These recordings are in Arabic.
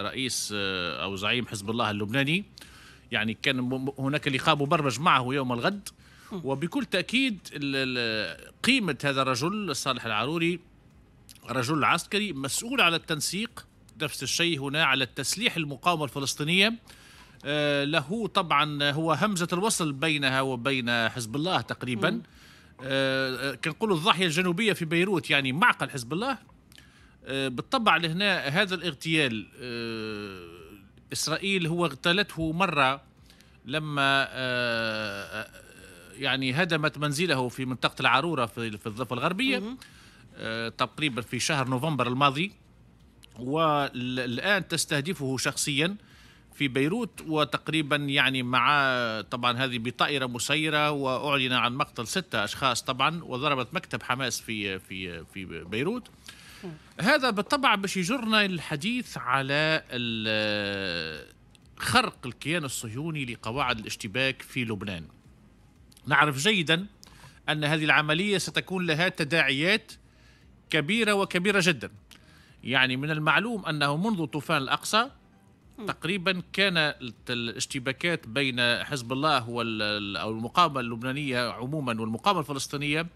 رئيس آه، او زعيم حزب الله اللبناني يعني كان هناك لقاء مبرمج معه يوم الغد وبكل تاكيد قيمه هذا الرجل صالح العروري رجل عسكري مسؤول على التنسيق نفس الشيء هنا على التسليح المقاومه الفلسطينيه آه، له طبعا هو همزه الوصل بينها وبين حزب الله تقريبا آه، كنقولوا الضاحيه الجنوبيه في بيروت يعني معقل حزب الله آه، بالطبع لهنا هذا الاغتيال آه، اسرائيل هو اغتالته مره لما آه، يعني هدمت منزله في منطقه العروره في الضفه الغربيه تقريبا في شهر نوفمبر الماضي والان تستهدفه شخصيا في بيروت وتقريبا يعني مع طبعا هذه بطائره مسيره واعلن عن مقتل سته اشخاص طبعا وضربت مكتب حماس في في في بيروت هذا بالطبع باش يجرنا للحديث على خرق الكيان الصهيوني لقواعد الاشتباك في لبنان نعرف جيدا أن هذه العملية ستكون لها تداعيات كبيرة وكبيرة جدا يعني من المعلوم أنه منذ طوفان الأقصى تقريبا كان الاشتباكات بين حزب الله او المقاومه اللبنانيه عموما والمقاومه الفلسطينيه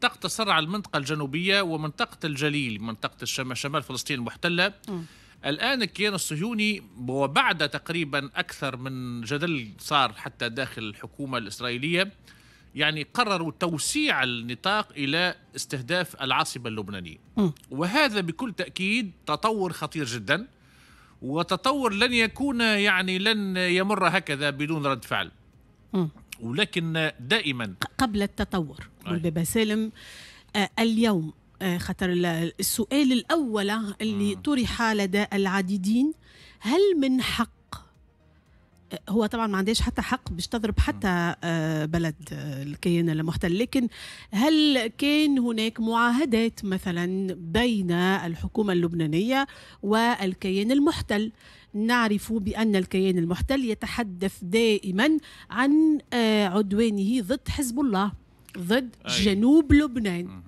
تقتصر على المنطقة الجنوبية ومنطقة الجليل منطقة شمال فلسطين المحتلة م. الآن الكيان الصهيوني وبعد تقريبا أكثر من جدل صار حتى داخل الحكومة الإسرائيلية يعني قرروا توسيع النطاق إلى استهداف العاصمة اللبنانية م. وهذا بكل تأكيد تطور خطير جدا وتطور لن يكون يعني لن يمر هكذا بدون رد فعل م. ولكن دائما قبل التطور بابا سالم آه، اليوم آه، خاطر السؤال الاول اللي طرح لدى العديدين هل من حق هو طبعا ما عندهاش حتى حق باش تضرب حتى آه، بلد آه، الكيان المحتل لكن هل كان هناك معاهدات مثلا بين الحكومة اللبنانية والكيان المحتل نعرف بأن الكيان المحتل يتحدث دائما عن آه، عدوانه ضد حزب الله ضد أي. جنوب لبنان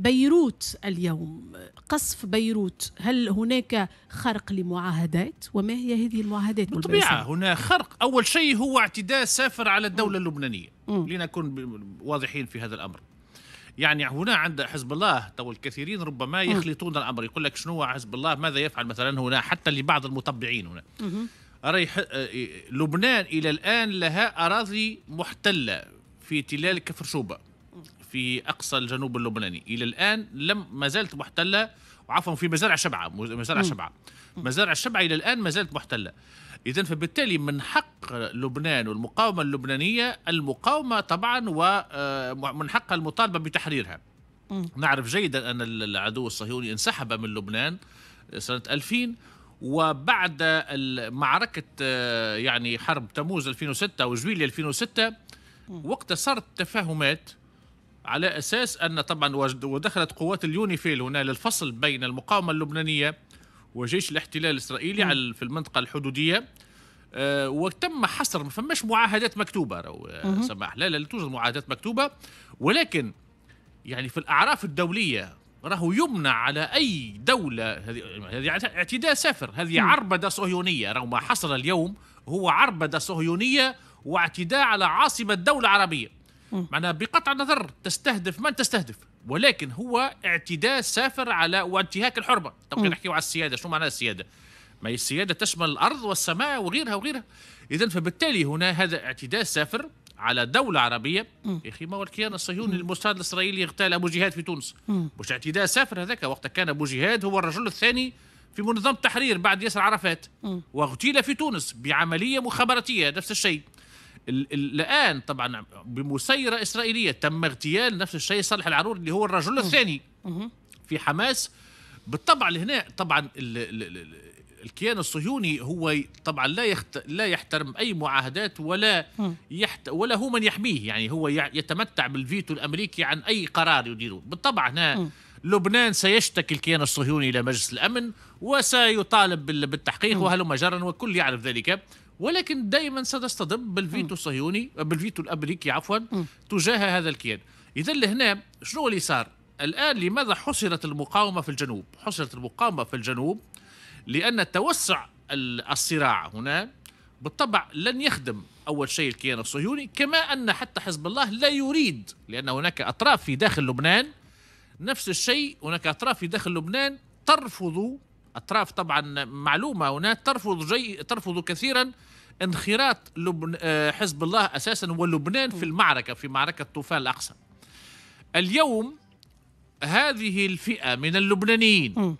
بيروت اليوم قصف بيروت هل هناك خرق لمعاهدات وما هي هذه المعاهدات بالطبيعة هنا خرق أول شيء هو اعتداء سافر على الدولة م. اللبنانية م. لنكون واضحين في هذا الأمر يعني هنا عند حزب الله تو الكثيرين ربما يخلطون الامر يقول لك شنو حزب الله ماذا يفعل مثلا هنا حتى لبعض المطبعين هنا أري آه، لبنان الى الان لها اراضي محتله في تلال كفر شوبه في أقصى الجنوب اللبناني إلى الآن لم ما زالت محتلة وعفوا في مزارع شبعة مزارع شبعة مزارع الشبعة إلى الآن ما زالت محتلة إذا فبالتالي من حق لبنان والمقاومة اللبنانية المقاومة طبعا ومن آه، حقها المطالبة بتحريرها نعرف جيدا أن العدو الصهيوني انسحب من لبنان سنة 2000 وبعد معركة آه، يعني حرب تموز 2006 وجويلية 2006 وقتها صارت تفاهمات على أساس أن طبعا ودخلت قوات اليونيفيل هنا للفصل بين المقاومة اللبنانية وجيش الاحتلال الإسرائيلي على في المنطقة الحدودية أه وتم حصر ما فماش معاهدات مكتوبة آه، سماح لا لا توجد معاهدات مكتوبة ولكن يعني في الأعراف الدولية راهو يمنع على اي دوله هذه يعني اعتداء سافر هذه عربده صهيونيه رغم ما حصل اليوم هو عربده صهيونيه واعتداء على عاصمه دوله عربيه معناها بقطع النظر تستهدف من تستهدف ولكن هو اعتداء سافر على وانتهاك الحرمه تبقى نحكيو على السياده شنو معناها السياده ما هي السياده تشمل الارض والسماء وغيرها وغيرها اذا فبالتالي هنا هذا اعتداء سافر على دولة عربية يا أخي ما هو الكيان الصهيوني المستعد الإسرائيلي اغتال أبو جهاد في تونس مش اعتداء سافر هذاك وقت كان أبو جهاد هو الرجل الثاني في منظمة التحرير بعد ياسر عرفات واغتيل في تونس بعملية مخابراتية نفس الشيء الان طبعا بمسيره اسرائيليه تم اغتيال نفس الشيء صالح العرور اللي هو الرجل الثاني في حماس بالطبع هنا طبعا الـ الـ الـ الكيان الصهيوني هو طبعا لا يخت... لا يحترم اي معاهدات ولا يحت... ولا هو من يحميه يعني هو يتمتع بالفيتو الامريكي عن اي قرار يديره بالطبع هنا لبنان سيشتكي الكيان الصهيوني الى مجلس الامن وسيطالب بالتحقيق وهلما جرا والكل يعرف ذلك ولكن دائما ستصطدم بالفيتو الصهيوني آه، بالفيتو الامريكي عفوا تجاه هذا الكيان اذا لهنا شنو اللي صار الان لماذا حصرت المقاومه في الجنوب حصرت المقاومه في الجنوب لان توسع الصراع هنا بالطبع لن يخدم اول شيء الكيان الصهيوني كما ان حتى حزب الله لا يريد لان هناك اطراف في داخل لبنان نفس الشيء هناك اطراف في داخل لبنان ترفض اطراف طبعا معلومه هنا ترفض جي ترفض كثيرا انخراط لبن... آه، حزب الله اساسا ولبنان في المعركه في معركه طوفان الاقصى. اليوم هذه الفئه من اللبنانيين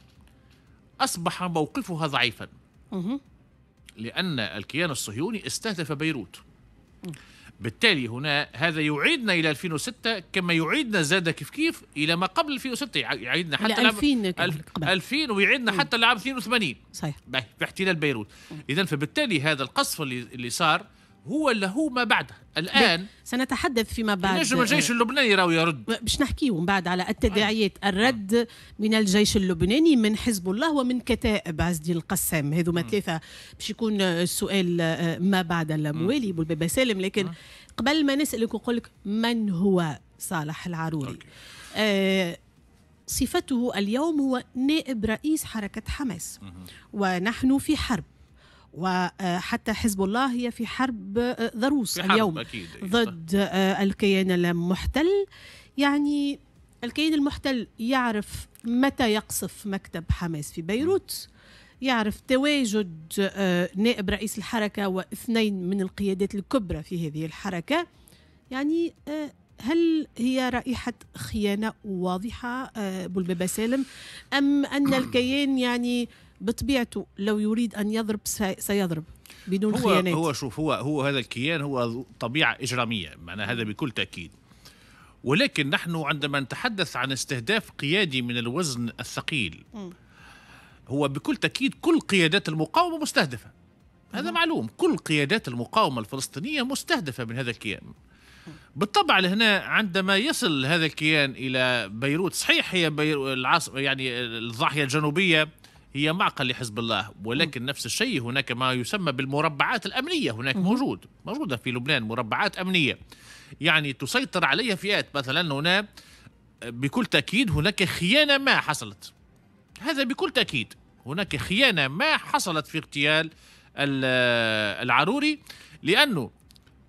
اصبح موقفها ضعيفا. لان الكيان الصهيوني استهدف بيروت. بالتالي هنا هذا يعيدنا الى 2006 كما يعيدنا زاد كيف كيف الى ما قبل 2006 يعيدنا حتى 2000 2000 ويعيدنا حتى لعام 82 صحيح في احتلال بيروت اذا فبالتالي هذا القصف اللي, اللي صار هو هو ما بعده الان سنتحدث فيما بعد نجم الجيش اللبناني راهو يرد باش نحكيه من بعد على التداعيات الرد من الجيش اللبناني من حزب الله ومن كتائب عزدي القسام هذوما ثلاثه باش يكون السؤال آه، ما بعد الموالي البابا سالم لكن قبل ما نسالك نقول لك من هو صالح العروري آه، صفته اليوم هو نائب رئيس حركه حماس ونحن في حرب وحتى حزب الله هي في حرب ضروس في حرب اليوم أكيد. أيوة، ضد آه، الكيان المحتل يعني الكيان المحتل يعرف متى يقصف مكتب حماس في بيروت يعرف تواجد آه، نائب رئيس الحركة واثنين من القيادات الكبرى في هذه الحركة يعني آه، هل هي رائحة خيانة واضحة بلبابة سالم أم أن الكيان يعني بطبيعته لو يريد ان يضرب سيضرب بدون هو خيانات هو شوف هو هو هذا الكيان هو طبيعه اجراميه معناها هذا بكل تاكيد ولكن نحن عندما نتحدث عن استهداف قيادي من الوزن الثقيل هو بكل تاكيد كل قيادات المقاومه مستهدفه هذا معلوم كل قيادات المقاومه الفلسطينيه مستهدفه من هذا الكيان بالطبع لهنا عندما يصل هذا الكيان الى بيروت صحيح هي بيرو العاصمه يعني الضاحيه الجنوبيه هي معقل لحزب الله ولكن نفس الشيء هناك ما يسمى بالمربعات الأمنية هناك موجود موجودة في لبنان مربعات أمنية يعني تسيطر عليها فئات مثلا هنا بكل تأكيد هناك خيانة ما حصلت هذا بكل تأكيد هناك خيانة ما حصلت في اغتيال العروري لأنه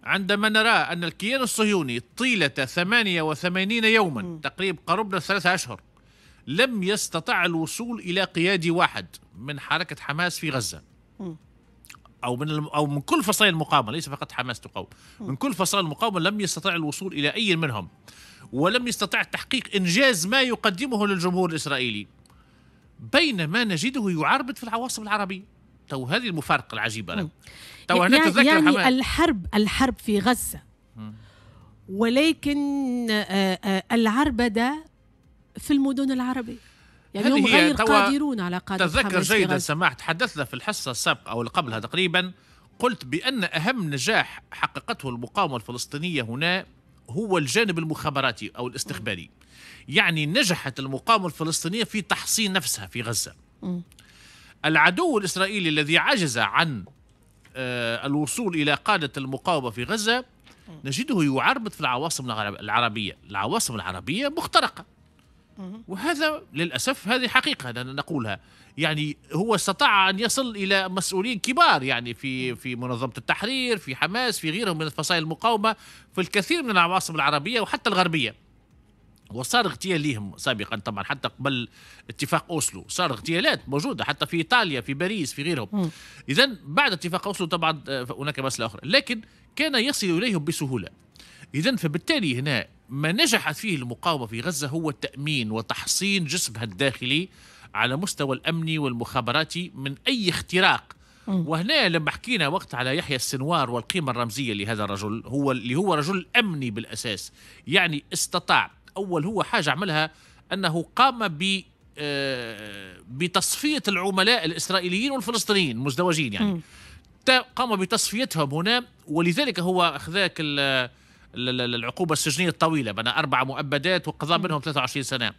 عندما نرى أن الكيان الصهيوني طيلة 88 يوما تقريبا قربنا ثلاثة أشهر لم يستطع الوصول الى قيادي واحد من حركه حماس في غزه او من الم... او من كل فصائل المقاومه ليس فقط حماس تقاوم من كل فصائل المقاومه لم يستطع الوصول الى اي منهم ولم يستطع تحقيق انجاز ما يقدمه للجمهور الاسرائيلي بينما نجده يعربد في العواصم العربيه تو هذه المفارقه العجيبه تو هنا يعني, يعني الحرب الحرب في غزه ولكن آه، آه، العربده في المدن العربية يعني هم غير قادرون على قادة تذكر جيدا سماح تحدثنا في الحصة السابقة أو قبلها تقريبا قلت بأن أهم نجاح حققته المقاومة الفلسطينية هنا هو الجانب المخابراتي أو الاستخباري يعني نجحت المقاومة الفلسطينية في تحصين نفسها في غزة العدو الإسرائيلي الذي عجز عن آه، الوصول إلى قادة المقاومة في غزة نجده يعربد في العواصم العربية العواصم العربية مخترقة وهذا للأسف هذه حقيقة نقولها يعني هو استطاع أن يصل إلى مسؤولين كبار يعني في في منظمة التحرير في حماس في غيرهم من فصائل المقاومة في الكثير من العواصم العربية وحتى الغربية وصار اغتيال لهم سابقا طبعا حتى قبل اتفاق اوسلو صار اغتيالات موجوده حتى في ايطاليا في باريس في غيرهم اذا بعد اتفاق اوسلو طبعا آه، هناك مساله اخرى لكن كان يصل اليهم بسهوله إذا فبالتالي هنا ما نجحت فيه المقاومة في غزة هو التأمين وتحصين جسمها الداخلي على مستوى الأمني والمخابراتي من أي اختراق وهنا لما حكينا وقت على يحيى السنوار والقيمة الرمزية لهذا الرجل هو اللي هو رجل أمني بالأساس يعني استطاع أول هو حاجة عملها أنه قام ب آه، بتصفية العملاء الإسرائيليين والفلسطينيين المزدوجين يعني قام بتصفيتهم هنا ولذلك هو أخذاك العقوبة السجنية الطويلة بنا أربع مؤبدات وقضى منهم 23 سنة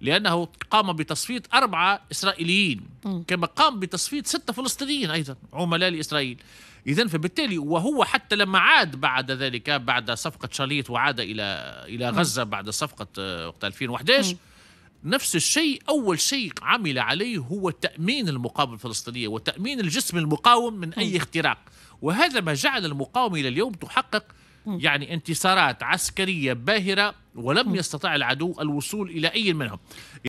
لأنه قام بتصفية أربعة إسرائيليين كما قام بتصفية ستة فلسطينيين أيضا عملاء لإسرائيل إذا فبالتالي وهو حتى لما عاد بعد ذلك بعد صفقة شاليت وعاد إلى إلى غزة بعد صفقة آه، وقت 2011 نفس الشيء أول شيء عمل عليه هو تأمين المقاومة الفلسطينية وتأمين الجسم المقاوم من أي اختراق وهذا ما جعل المقاومة إلى اليوم تحقق يعني انتصارات عسكرية باهرة ولم يستطع العدو الوصول إلى أي منهم